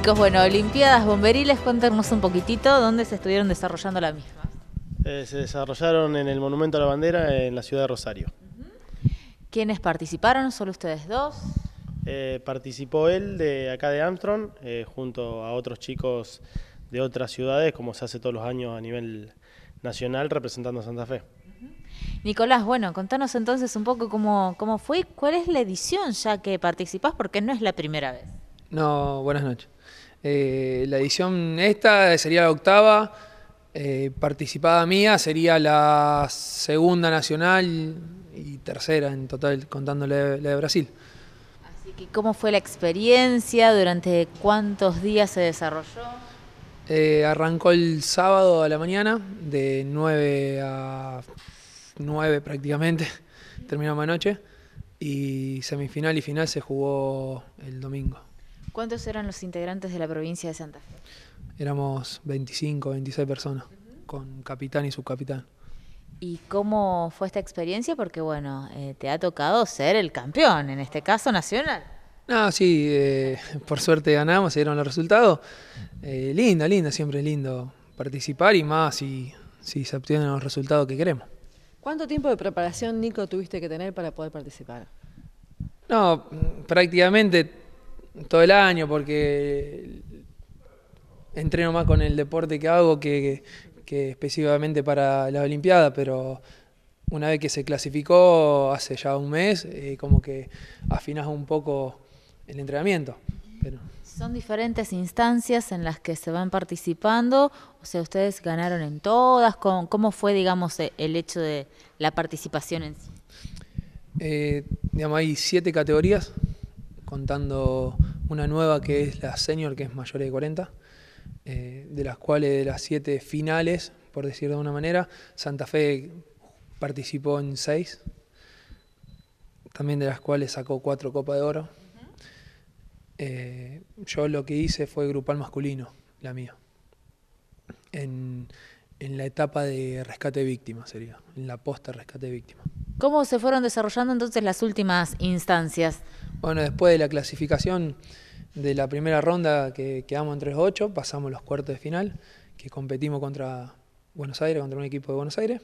chicos, bueno, Olimpiadas Bomberiles, cuéntanos un poquitito dónde se estuvieron desarrollando la misma eh, se desarrollaron en el Monumento a la Bandera en la ciudad de Rosario. ¿Quiénes participaron? ¿Solo ustedes dos? Eh, participó él de acá de Armstrong, eh, junto a otros chicos de otras ciudades, como se hace todos los años a nivel nacional, representando a Santa Fe. Nicolás, bueno, contanos entonces un poco cómo, cómo fue cuál es la edición ya que participás, porque no es la primera vez. No, buenas noches. Eh, la edición esta sería la octava, eh, participada mía sería la segunda nacional y tercera en total, contándole la de, Brasil. Así que, ¿cómo fue la experiencia? ¿Durante cuántos días se desarrolló? Eh, arrancó el sábado a la mañana, de 9 a 9 prácticamente, terminamos anoche, y semifinal y final se jugó el domingo. ¿Cuántos eran los integrantes de la provincia de Santa Fe? Éramos 25, 26 personas, con capitán y subcapitán. ¿Y cómo fue esta experiencia? Porque, bueno, eh, te ha tocado ser el campeón, en este caso nacional. No, sí, eh, por suerte ganamos, se dieron los resultados. Eh, lindo, lindo, siempre es lindo participar y más si se obtienen los resultados que queremos. ¿Cuánto tiempo de preparación, Nico, tuviste que tener para poder participar? No, prácticamente todo el año porque entreno más con el deporte que hago que, específicamente para las Olimpiadas, pero una vez que se clasificó hace ya un mes, eh, como que afinas un poco el entrenamiento. ¿Son diferentes instancias en las que se van participando? O sea, ¿ustedes ganaron en todas? ¿Cómo, fue, digamos, e, el hecho de la participación en sí? Eh, digamos, hay siete categorías contando una nueva que es la senior, que es mayor de 40, eh, de las cuales de las siete finales, por decir de una manera, Santa Fe participó en seis, también de las cuales sacó cuatro copas de Oro. Eh, yo lo que hice fue grupal masculino, la mía. En, la etapa de rescate de víctimas, sería, en la posta rescate de víctimas. ¿Cómo se fueron desarrollando entonces las últimas instancias? Bueno, después de la clasificación de la primera ronda que quedamos entre los ocho, pasamos los cuartos de final, que competimos contra Buenos Aires, contra un equipo de Buenos Aires.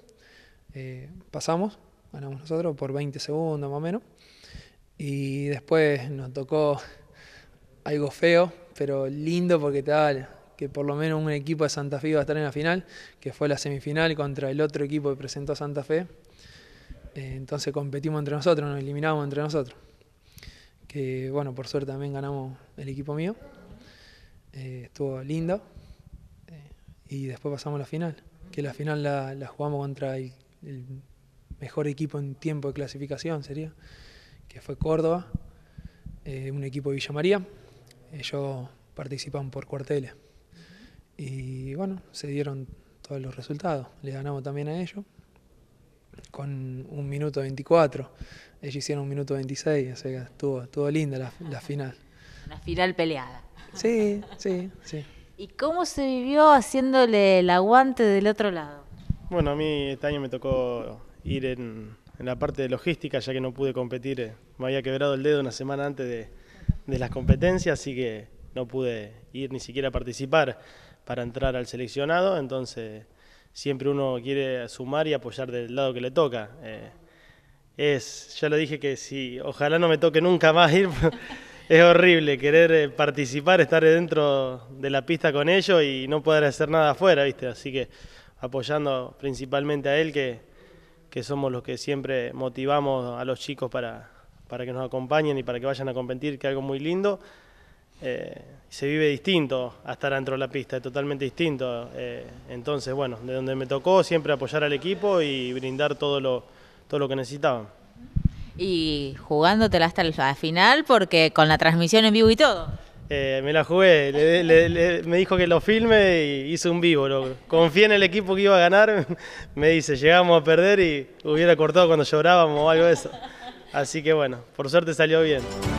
Eh, pasamos, ganamos nosotros por 20 segundos más o menos. Y después nos tocó algo feo, pero lindo porque te que por lo menos un equipo de Santa Fe iba a estar en la final, que fue la semifinal contra el otro equipo que presentó Santa Fe. Eh, entonces competimos entre nosotros, nos eliminamos entre nosotros que bueno, por suerte también ganamos el equipo mío. Eh, estuvo lindo. Eh, y después pasamos a la final, que la final la, jugamos contra el, mejor equipo en tiempo de clasificación, sería, que fue Córdoba, eh, un equipo de Villa María. Ellos participan por cuarteles. Y bueno, se dieron todos los resultados. Le ganamos también a ellos con un minuto 24. Ellos hicieron un minuto 26, o sea estuvo, todo linda la, final. La final peleada. Sí, sí, sí. ¿Y cómo se vivió haciéndole el aguante del otro lado? Bueno, a mí este año me tocó ir en, la parte de logística, ya que no pude competir. Eh, me había quebrado el dedo una semana antes de, de las competencias, así que no pude ir ni siquiera a participar para entrar al seleccionado. Entonces siempre uno quiere sumar y apoyar del lado que le toca. Eh, es, ya lo dije que si, ojalá no me toque nunca más ir, es horrible querer eh, participar, estar dentro de la pista con ellos y no poder hacer nada afuera, ¿viste? Así que apoyando principalmente a él, que, somos los que siempre motivamos a los chicos para, para que nos acompañen y para que vayan a competir, que es algo muy lindo. Eh, se vive distinto a estar dentro de la pista, es totalmente distinto. Eh, entonces, bueno, de donde me tocó siempre apoyar al equipo y brindar todo lo, todo lo que necesitaban. Y jugándotela hasta el final, porque con la transmisión en vivo y todo. Eh, me la jugué, me dijo que lo filme y hice un vivo. confié en el equipo que iba a ganar, me dice, llegamos a perder y hubiera cortado cuando llorábamos o algo de eso. Así que bueno, por suerte salió bien.